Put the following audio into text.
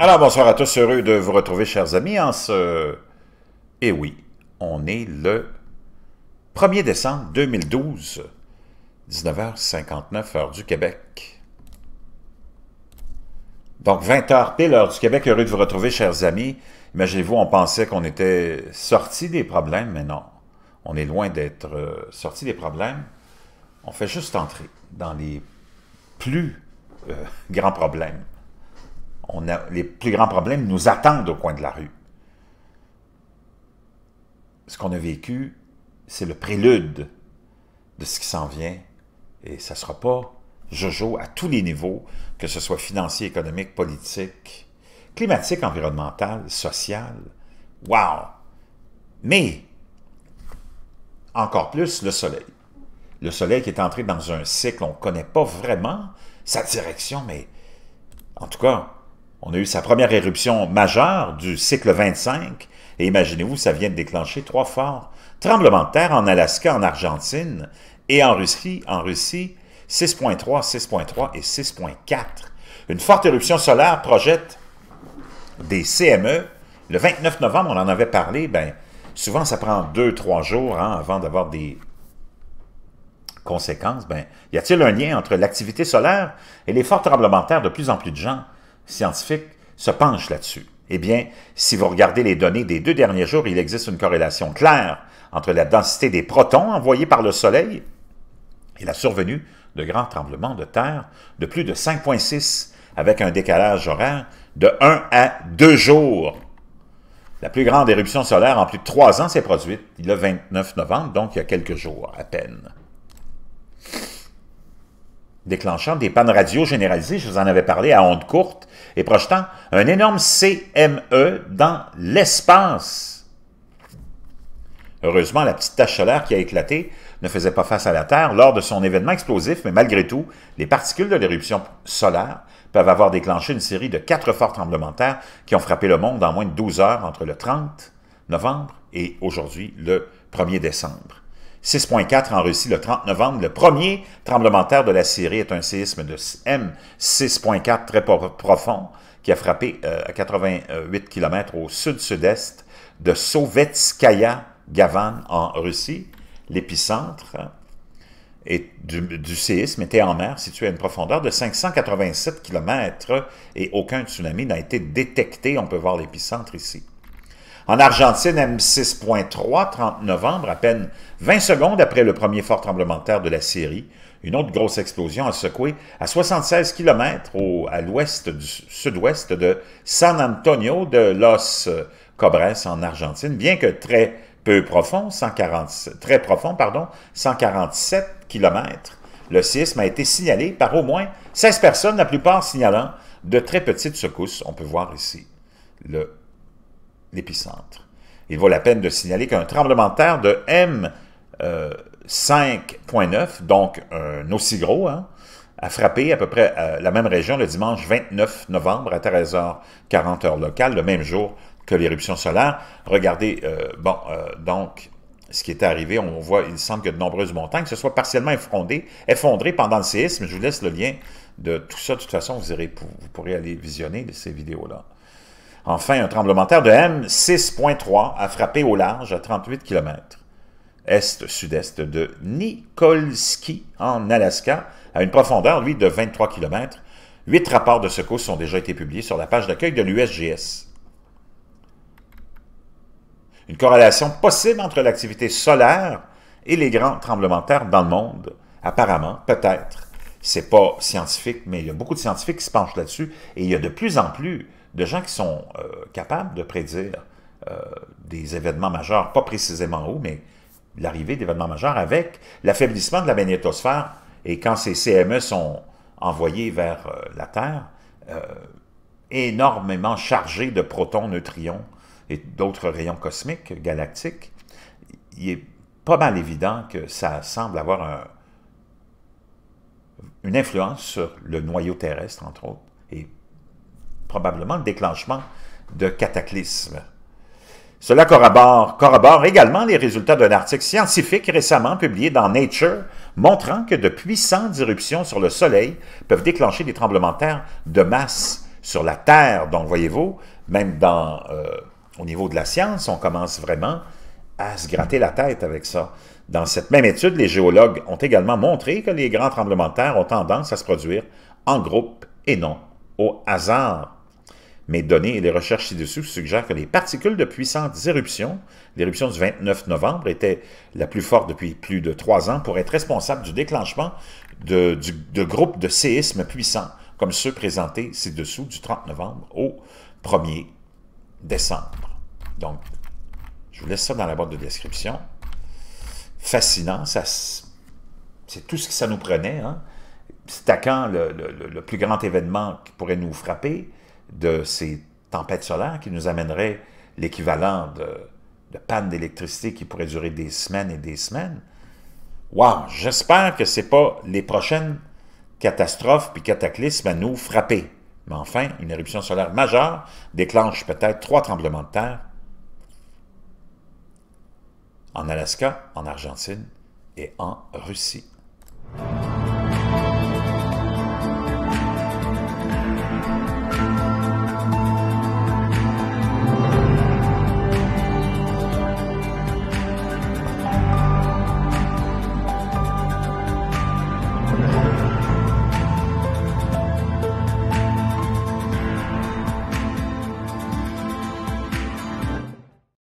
Alors, bonsoir à tous, heureux de vous retrouver, chers amis, en ce... Eh oui, on est le 1er décembre 2012, 19h59, heure du Québec. Donc, 20h pile, heure du Québec, heureux de vous retrouver, chers amis. Imaginez-vous, on pensait qu'on était sorti des problèmes, mais non. On est loin d'être euh, sorti des problèmes. On fait juste entrer dans les plus euh, grands problèmes a, les plus grands problèmes nous attendent au coin de la rue. Ce qu'on a vécu, c'est le prélude de ce qui s'en vient. Et ça ne sera pas jojo à tous les niveaux, que ce soit financier, économique, politique, climatique, environnemental, social. Wow! Mais, encore plus, le soleil. Le soleil qui est entré dans un cycle, on ne connaît pas vraiment sa direction, mais en tout cas, on a eu sa première éruption majeure du cycle 25, et imaginez-vous, ça vient de déclencher trois forts. tremblements de terre en Alaska, en Argentine, et en Russie, en Russie, 6.3, 6.3 et 6.4. Une forte éruption solaire projette des CME. Le 29 novembre, on en avait parlé, ben, souvent ça prend deux, trois jours hein, avant d'avoir des conséquences. Ben, y a-t-il un lien entre l'activité solaire et les forts tremblements de terre de plus en plus de gens? scientifiques, se penchent là-dessus. Eh bien, si vous regardez les données des deux derniers jours, il existe une corrélation claire entre la densité des protons envoyés par le Soleil et la survenue de grands tremblements de terre de plus de 5,6 avec un décalage horaire de 1 à 2 jours. La plus grande éruption solaire en plus de 3 ans s'est produite le 29 novembre, donc il y a quelques jours à peine. Déclenchant des pannes radio généralisées, je vous en avais parlé à ondes courtes, et projetant un énorme CME dans l'espace. Heureusement, la petite tache solaire qui a éclaté ne faisait pas face à la Terre lors de son événement explosif, mais malgré tout, les particules de l'éruption solaire peuvent avoir déclenché une série de quatre forts tremblements de terre qui ont frappé le monde en moins de 12 heures entre le 30 novembre et aujourd'hui le 1er décembre. 6.4 en Russie le 30 novembre. Le premier tremblement de la Syrie est un séisme de M 6.4 très profond qui a frappé euh, à 88 km au sud-sud-est de Sovetskaya Gavan en Russie. L'épicentre du, du, séisme était en mer, situé à une profondeur de 587 km, et aucun tsunami n'a été détecté. On peut voir l'épicentre ici. En Argentine, M6.3, 30 novembre, à peine 20 secondes après le premier fort tremblement de terre de la Syrie, une autre grosse explosion a secoué à 76 km à l'ouest du sud-ouest de San Antonio de Los Cobres en Argentine, bien que très peu profond, 140, très profond, pardon, 147 km. Le séisme a été signalé par au moins 16 personnes, la plupart signalant de très petites secousses. On peut voir ici le l'épicentre. Il vaut la peine de signaler qu'un tremblement de terre de M5.9, euh, donc euh, un aussi gros, hein, a frappé à peu près euh, la même région le dimanche 29 novembre à 13h40 heure locale, le même jour que l'éruption solaire. Regardez, bon, donc, ce qui est arrivé, on voit, il semble que de nombreuses montagnes se soient partiellement effondrées, pendant le séisme. Je vous laisse le lien de tout ça. De toute façon, vous, vous pourrez aller visionner ces vidéos-là. Enfin, un tremblement de terre de M6.3 a frappé au large à 38 km est-sud-est de Nikolski en Alaska, à une profondeur, lui, de 23 km. Huit rapports de secours ont déjà été publiés sur la page d'accueil de l'USGS. Une corrélation possible entre l'activité solaire et les grands tremblements de terre dans le monde, apparemment, peut-être. C'est pas scientifique, mais il y a beaucoup de scientifiques qui se penchent là-dessus et il y a de plus en plus de gens qui sont euh, capables de prédire euh, des événements majeurs, pas précisément où, mais l'arrivée d'événements majeurs avec l'affaiblissement de la magnétosphère. Et quand ces CME sont envoyés vers euh, la Terre, énormément chargés de protons, neutrons et d'autres rayons cosmiques, galactiques, il est pas mal évident que ça semble avoir une influence sur le noyau terrestre, entre autres, et probablement le déclenchement de cataclysmes. Cela corrobore, également les résultats d'un article scientifique récemment publié dans Nature montrant que de puissantes éruptions sur le Soleil peuvent déclencher des tremblements de terre de masse sur la Terre. Donc, voyez-vous, même euh, au niveau de la science, on commence vraiment à se gratter la tête avec ça. Dans cette même étude, les géologues ont également montré que les grands tremblements de terre ont tendance à se produire en groupe et non au hasard. Mes données et les recherches ci dessous suggèrent que les particules de puissantes éruptions, l'éruption du 29 novembre était la plus forte depuis plus de trois ans, pour être responsable du déclenchement de, groupes de séismes puissants, comme ceux présentés ci-dessous du 30 novembre au 1er décembre. Donc, je vous laisse ça dans la boîte de description. Fascinant, c'est tout ce que ça nous prenait. Hein? C'est à quand le plus grand événement qui pourrait nous frapper? de ces tempêtes solaires qui nous amèneraient l'équivalent de, de panne d'électricité qui pourrait durer des semaines et des semaines. Wow! J'espère que ce n'est pas les prochaines catastrophes puis cataclysmes à nous frapper. Mais enfin, une éruption solaire majeure déclenche peut-être trois tremblements de terre en Alaska, en Argentine et en Russie.